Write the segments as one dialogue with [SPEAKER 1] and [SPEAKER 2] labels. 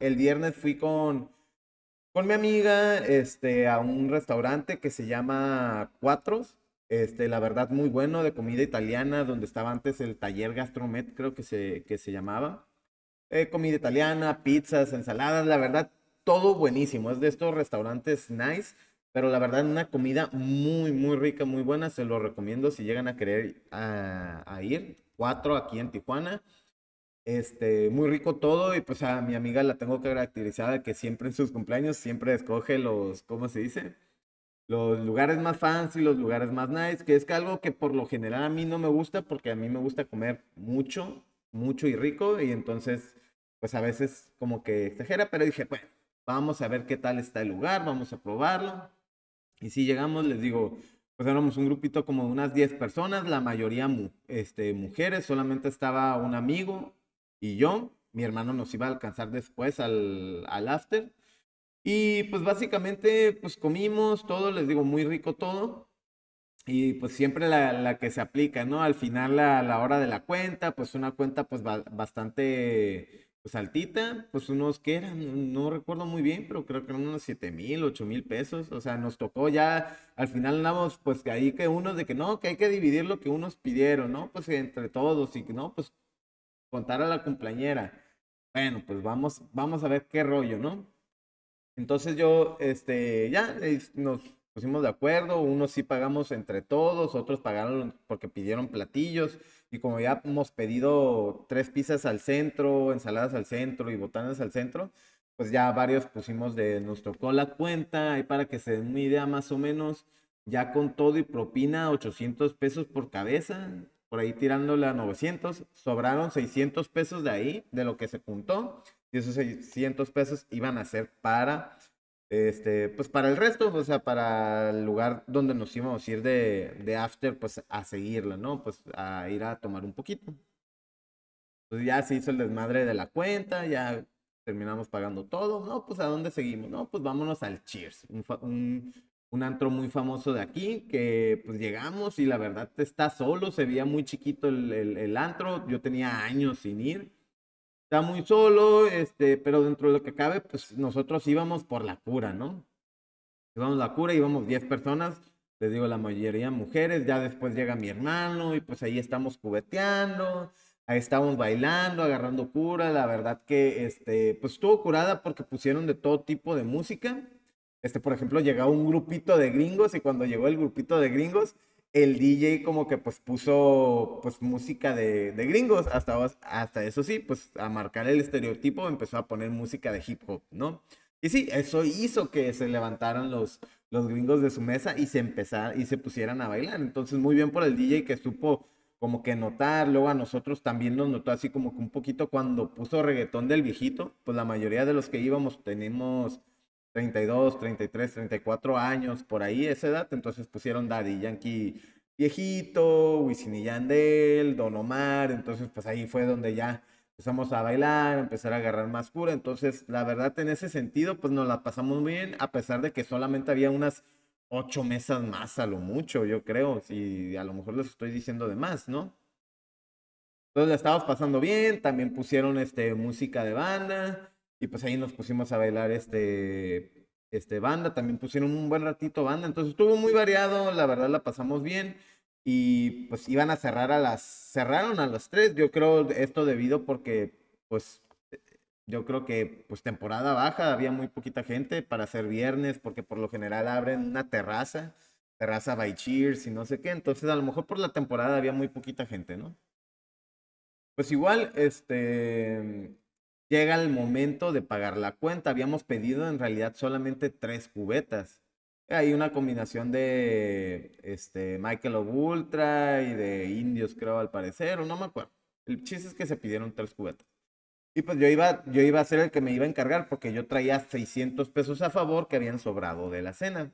[SPEAKER 1] el viernes fui con, con mi amiga este, a un restaurante que se llama Cuatros. Este, la verdad, muy bueno de comida italiana, donde estaba antes el taller Gastromet, creo que se, que se llamaba. Eh, comida italiana, pizzas, ensaladas, la verdad, todo buenísimo. Es de estos restaurantes nice, pero la verdad, una comida muy, muy rica, muy buena. Se lo recomiendo si llegan a querer ah, a, ir. Cuatro aquí en Tijuana. Este, muy rico todo y pues a mi amiga la tengo caracterizada que siempre en sus cumpleaños siempre escoge los, ¿cómo se dice? Los lugares más fancy, los lugares más nice, que es algo que por lo general a mí no me gusta porque a mí me gusta comer mucho, mucho y rico y entonces pues a veces como que exagera, pero dije, bueno, vamos a ver qué tal está el lugar, vamos a probarlo. Y si llegamos, les digo, pues éramos un grupito como de unas 10 personas, la mayoría este, mujeres, solamente estaba un amigo, y yo. Mi hermano nos iba a alcanzar después al, al after. Y pues básicamente pues comimos todo, les digo, muy rico todo. Y pues siempre la, la que se aplica, ¿no? Al final a la, hora de la cuenta, pues una cuenta pues bastante pues altita, pues unos que eran, no recuerdo muy bien, pero creo que eran unos 7 mil, 8 mil pesos, o sea, nos tocó ya, al final andamos pues que ahí que unos de que no, que hay que dividir lo que unos pidieron, ¿no? Pues entre todos y que no, pues contar a la cumpleañera. Bueno, pues vamos, vamos a ver qué rollo, ¿no? Entonces yo, este, ya nos pusimos de acuerdo, unos sí pagamos entre todos, otros pagaron porque pidieron platillos y como ya hemos pedido tres pizzas al centro, ensaladas al centro y botanas al centro, pues ya varios pusimos de nos tocó la cuenta Y para que se den una idea más o menos, ya con todo y propina 800 pesos por cabeza, por ahí tirándole a 900, sobraron 600 pesos de ahí, de lo que se juntó, y esos 600 pesos iban a ser para, este, pues para el resto, o sea, para el lugar donde nos íbamos a ir de, after, pues a seguirla, ¿no? Pues a ir a tomar un poquito. Pues ya se hizo el desmadre de la cuenta, ya terminamos pagando todo, ¿no? Pues a dónde seguimos, ¿no? Pues vámonos al Cheers, un un antro muy famoso de aquí, que pues llegamos y la verdad está solo, se veía muy chiquito el, antro, yo tenía años sin ir, está muy solo, este, pero dentro de lo que cabe, pues nosotros íbamos por la cura, ¿no? Íbamos la cura, íbamos 10 personas, les digo la mayoría mujeres, ya después llega mi hermano y pues ahí estamos cubeteando, ahí estamos bailando, agarrando cura, la verdad que, este, pues estuvo curada porque pusieron de todo tipo de música este, por ejemplo, llegaba un grupito de gringos y cuando llegó el grupito de gringos, el DJ como que pues puso pues música de, de, gringos, hasta, hasta eso sí, pues a marcar el estereotipo empezó a poner música de hip hop, ¿no? Y sí, eso hizo que se levantaran los, los gringos de su mesa y se empezaran y se pusieran a bailar. Entonces, muy bien por el DJ que supo como que notar, luego a nosotros también nos notó así como que un poquito cuando puso reggaetón del viejito, pues la mayoría de los que íbamos tenemos 32, 33, 34 años, por ahí esa edad, entonces pusieron Daddy Yankee viejito, Wisin y Yandel, Don Omar, entonces pues ahí fue donde ya empezamos a bailar, empezar a agarrar más cura, entonces la verdad en ese sentido pues nos la pasamos muy bien, a pesar de que solamente había unas ocho mesas más a lo mucho, yo creo, y a lo mejor les estoy diciendo de más, ¿no? Entonces la estábamos pasando bien, también pusieron este, música de banda, y pues ahí nos pusimos a bailar este, este banda, también pusieron un buen ratito banda, entonces estuvo muy variado, la verdad la pasamos bien y pues iban a cerrar a las, cerraron a las tres. yo creo esto debido porque pues yo creo que pues temporada baja, había muy poquita gente para hacer viernes porque por lo general abren una terraza, terraza by Cheers y no sé qué, entonces a lo mejor por la temporada había muy poquita gente, ¿no? Pues igual, este, llega el momento de pagar la cuenta. Habíamos pedido en realidad solamente tres cubetas. Hay una combinación de este, Michael Obultra y de indios, creo, al parecer, o no me acuerdo. El chiste es que se pidieron tres cubetas. Y pues yo iba, yo iba a ser el que me iba a encargar porque yo traía 600 pesos a favor que habían sobrado de la cena.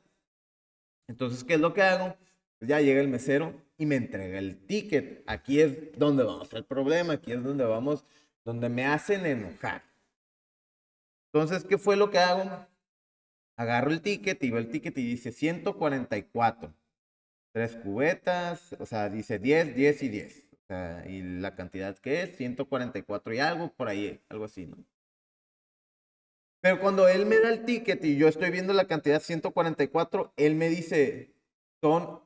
[SPEAKER 1] Entonces, ¿qué es lo que hago? Pues, ya llega el mesero y me entrega el ticket. Aquí es donde vamos el problema, aquí es donde vamos donde me hacen enojar. Entonces, ¿qué fue lo que hago? Agarro el ticket y veo el ticket y dice 144. Tres cubetas, o sea, dice 10, 10 y 10. y la cantidad que es, 144 y algo por ahí, algo así, ¿no? Pero cuando él me da el ticket y yo estoy viendo la cantidad 144, él me dice, son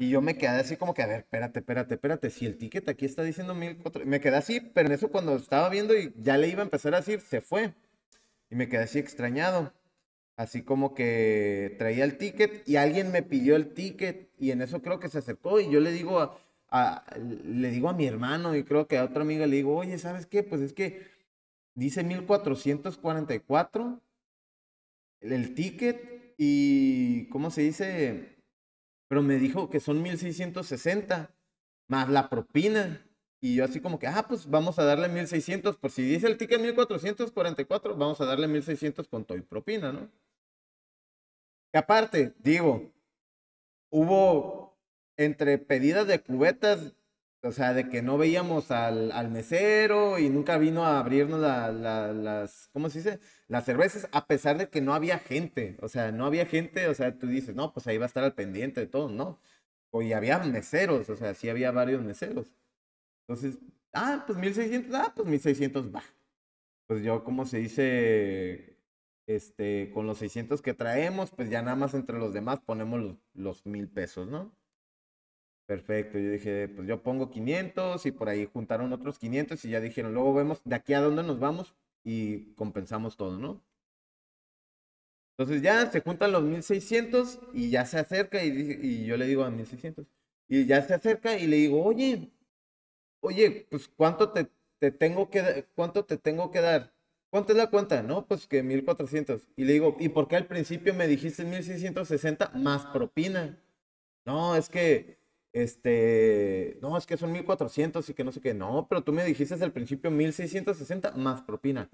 [SPEAKER 1] Y yo me quedé así como que, a ver, espérate, espérate, espérate, si el ticket aquí está diciendo cuatro... me quedé así, pero en eso cuando estaba viendo y ya le iba a empezar a decir, se fue. Y me quedé así extrañado. Así como que traía el ticket y alguien me pidió el ticket y en eso creo que se acercó y yo le digo a, le digo a mi hermano y creo que a otra amiga le digo, oye, ¿sabes qué? Pues es que dice 1444 el ticket y, ¿cómo se dice? pero me dijo que son 1660 más la propina. Y yo así como que, ah, pues vamos a darle 1600, por pues si dice el ticket 1444, vamos a darle 1600 con toy propina, ¿no? Que aparte, digo, hubo entre pedidas de cubetas o sea, de que no veíamos al, al mesero y nunca vino a abrirnos las, ¿cómo se dice? Las cervezas, a pesar de que no había gente. O sea, no había gente, o sea, tú dices, no, pues ahí va a estar al pendiente de todo, ¿no? O, y había meseros, o sea, sí había varios meseros. Entonces, ah, pues 1600, ah, pues 1600 va. Pues yo, como se dice, este, con los 600 que traemos, pues ya nada más entre los demás ponemos los, los mil pesos, ¿no? Perfecto, yo dije, pues yo pongo 500 y por ahí juntaron otros 500 y ya dijeron, luego vemos de aquí a dónde nos vamos y compensamos todo, ¿no? Entonces ya se juntan los 1600 y ya se acerca y, y yo le digo a 1600 y ya se acerca y le digo, oye, oye, pues cuánto te, te tengo que, cuánto te tengo que dar. ¿Cuánto es la cuenta? No, pues que 1400. Y le digo, ¿y por qué al principio me dijiste 1660 más propina? No, es que este, no, es que son 1400 y que no sé qué, no, pero tú me dijiste al principio 1660 más propina.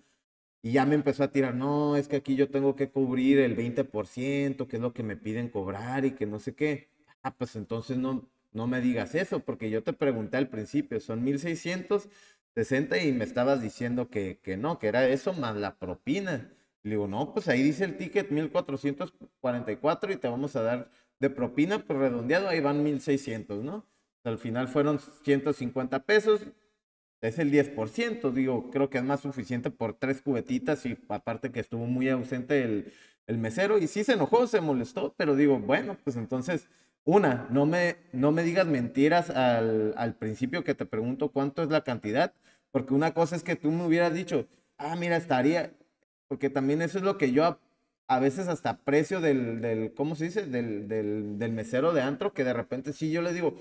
[SPEAKER 1] Y ya me empezó a tirar, no, es que aquí yo tengo que cubrir el 20%, que es lo que me piden cobrar y que no sé qué. Ah, pues entonces no, no me digas eso, porque yo te pregunté al principio, son 1660 y me estabas diciendo que, que no, que era eso más la propina. Le digo, no, pues ahí dice el ticket 1444 y te vamos a dar de propina, pues redondeado, ahí van 1600, ¿no? Pues, al final fueron 150 pesos, es el 10%, digo, creo que es más suficiente por tres cubetitas y aparte que estuvo muy ausente el, mesero y sí se enojó, se molestó, pero digo, bueno, pues entonces, una, no me, no me digas mentiras al, al principio que te pregunto cuánto es la cantidad, porque una cosa es que tú me hubieras dicho, ah, mira, estaría, porque también eso es lo que yo a, veces hasta aprecio del, ¿cómo se dice? Del, mesero de antro, que de repente sí yo le digo,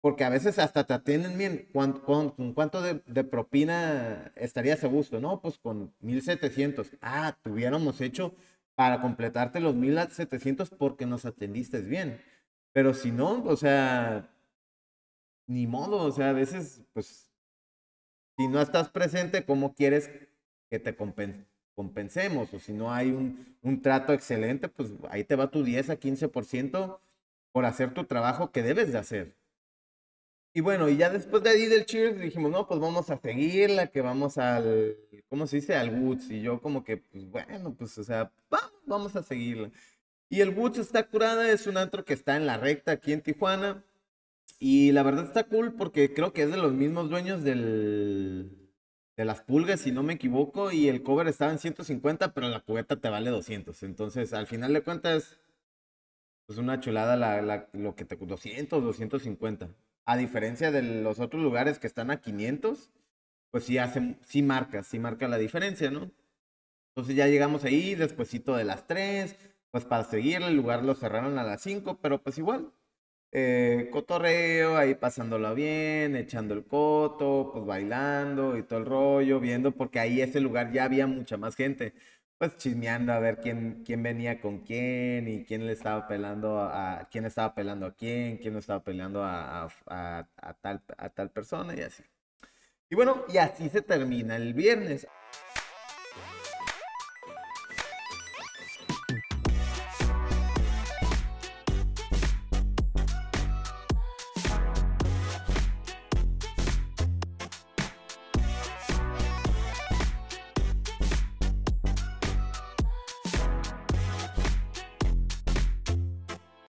[SPEAKER 1] porque a veces hasta te atienden bien, ¿con, cuánto de, de, propina estarías a gusto? No, pues con 1700. Ah, tuviéramos hecho para completarte los 1700 porque nos atendiste bien. Pero si no, o sea, ni modo, o sea, a veces, pues, si no estás presente, ¿cómo quieres que te compensemos, o si no hay un, un, trato excelente, pues ahí te va tu 10 a 15% por hacer tu trabajo que debes de hacer. Y bueno, y ya después de ahí del Cheers dijimos, no, pues vamos a seguirla, que vamos al, ¿cómo se dice? Al Woods. Y yo como que, pues bueno, pues o sea, vamos a seguirla. Y el Woods está curada, es un antro que está en la recta aquí en Tijuana. Y la verdad está cool porque creo que es de los mismos dueños del, de las pulgas, si no me equivoco, y el cover estaba en 150, pero la cubeta te vale 200. Entonces, al final de cuentas, pues una chulada la, la, lo que te 200, 250. A diferencia de los otros lugares que están a 500, pues sí, hace, sí marca, sí marca la diferencia, ¿no? Entonces ya llegamos ahí, despuésito de las 3, pues para seguir el lugar lo cerraron a las 5, pero pues igual, eh, cotorreo, ahí pasándolo bien, echando el coto, pues bailando y todo el rollo, viendo, porque ahí ese lugar ya había mucha más gente, pues chismeando a ver quién, quién venía con quién y quién le estaba pelando a, quién estaba pelando a quién, quién no estaba pelando a, a, tal, a tal persona y así. Y bueno, y así se termina el viernes.